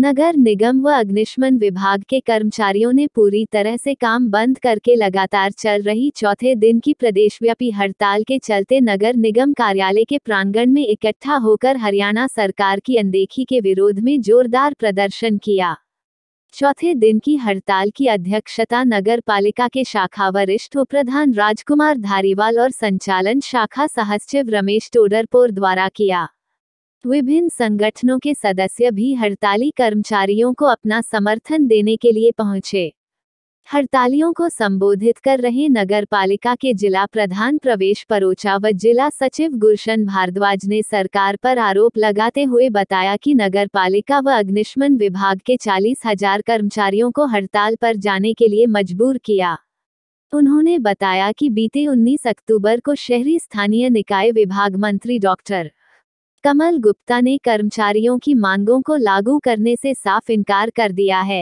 नगर निगम व अग्निशमन विभाग के कर्मचारियों ने पूरी तरह से काम बंद करके लगातार चल रही चौथे दिन की प्रदेशव्यापी हड़ताल के चलते नगर निगम कार्यालय के प्रांगण में इकट्ठा होकर हरियाणा सरकार की अनदेखी के विरोध में जोरदार प्रदर्शन किया चौथे दिन की हड़ताल की अध्यक्षता नगर पालिका के शाखा वरिष्ठ उप प्रधान राजकुमार धारीवाल और संचालन शाखा सहसचिव रमेश टोडरपोर द्वारा किया विभिन्न संगठनों के सदस्य भी हड़ताली कर्मचारियों को अपना समर्थन देने के लिए पहुंचे हड़तालियों को संबोधित कर रहे नगर पालिका के जिला प्रधान प्रवेश परोचा व जिला सचिव गुलशन भारद्वाज ने सरकार पर आरोप लगाते हुए बताया कि नगर पालिका व अग्निशमन विभाग के चालीस हजार कर्मचारियों को हड़ताल पर जाने के लिए मजबूर किया उन्होंने बताया कि बीते 19 अक्टूबर को शहरी स्थानीय निकाय विभाग मंत्री डॉक्टर कमल गुप्ता ने कर्मचारियों की मांगों को लागू करने से साफ इनकार कर दिया है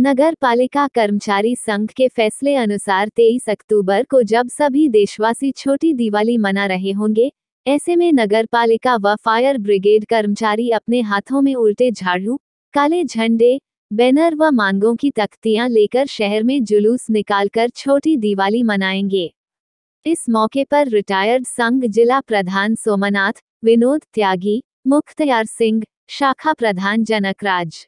नगर पालिका कर्मचारी संघ के फैसले अनुसार 23 अक्टूबर को जब सभी देशवासी छोटी दिवाली मना रहे होंगे ऐसे में नगर पालिका व फायर ब्रिगेड कर्मचारी अपने हाथों में उल्टे झाड़ू काले झंडे बैनर व मांगों की तख्तियां लेकर शहर में जुलूस निकालकर छोटी दिवाली मनाएंगे इस मौके पर रिटायर्ड संघ जिला प्रधान सोमनाथ विनोद त्यागी मुख्तियार सिंह शाखा प्रधान जनकराज